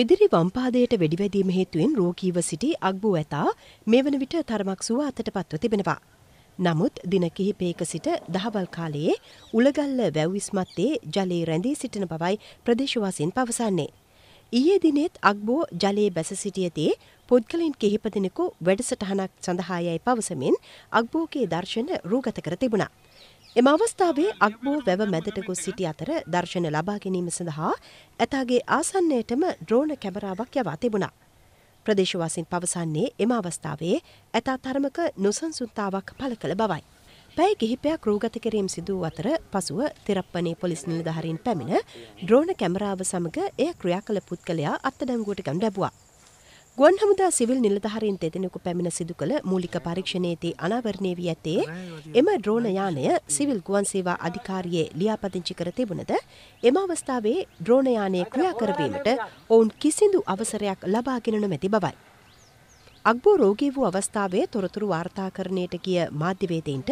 එදිරි වම්පාදයට වෙඩිවැදීම හේතුවෙන් රෝගීව සිටි අක්බූ ඇතා මේ වන විට තරමක් සුව අතට පත්ව තිබෙනවා. නමුත් දින කිහිපයක සිට දහවල් කාලයේ උළගල්ල වැැවවිස්මත්තේ ජලයේ රැඳී සිටින බවයි ප්‍රදේශවාසින් පවසන්නේ. ඊයේ දිනෙත් අක්බෝ ජලයේ බැස සිටියදී පුද්ගලින් කිහිප දෙනෙකු වැඩසටහනක් සඳහායයි පවසමින් අක්බෝගේ දර්ශන රූගත කර තිබුණා. එම අවස්ථාවේ අක්බෝ වැව මැදට ගොස් සිටි අතර දර්ශන ලබා ගැනීම සඳහා ඇතාගේ ආසන්නයටම ඩ්‍රෝන කැමරාවක් යවා තිබුණා. ප්‍රදේශවාසින් පවසන්නේ එම අවස්ථාවේ ඇතා තරමක නොසන්සුන්තාවක් පළ කළ බවයි. පැයි කිහිපයක් රූගත කිරීම් සිදූ අතර පසුව තෙරප්පනේ පොලිස් නිලධහරින් පැමිණ ඩ්‍රෝන කැමරාව සමඟ එය ක්‍රියා කළ පුද්ගලයා අත්තඩැංගුවට ගම් ලැබවා. ගුවන් හමුදා සිවිල් නිලධහරින් දෙදෙනෙකු පැමිණ සිදු කළ මූලික පරීක්ෂණයේදී අනාවරණය වී ඇත්තේ එම ඩ්‍රෝන යානය සිවිල් ගුවන් සේවා අධිකාරියේ ලියාපදිංචි කර තිබුණද එම අවස්ථාවේ ඩ්‍රෝන යානය ක්‍රියා කරවීමට ඔවුන් කිසිදු අවසරයක් ලබාගෙන නොමැති බවයි. අක්බෝ රෝගී වූ අවස්ථාවේ තොරතුරු වාර්තාකරණයට ගිය මාධ්‍යවේදීන්ට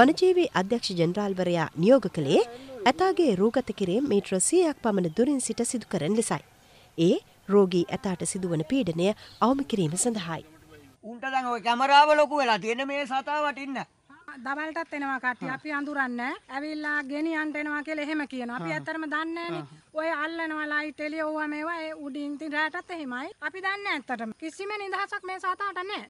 වනජීවී අධ්‍යක්ෂ ජෙනරාල්වරයා නියෝග කළේ ඇතාගේ රූගත කිරීම මීට්‍ර සියයක් පමණ දුරින් සිට සිදු කරන ලෙසයි. ඒ රෝගී ඇතාට සිදුවන පීඩනය අවම කිරීම සඳහායි. උන්ට දැන් ඔය කැමරාව ලොකු වෙලා තියෙන මේ සතා වටින්න. දවල්ටත් එනවා කට්ටිය අපි අඳුරන්න ඇවිල්ලා ගෙනියන්ට එනවා කියලා එහෙම කියනවා. අපි ඇත්තටම දන්නේ ඔය අල්ලනවා ලයිට් එළිය ඕවා මේවා ඒ උඩින් ඉතින් රැටත් එහෙමයි. අපි දන්නේ ඇත්තටම. කිසිම නිදහසක් මේ සතාට නැහැ.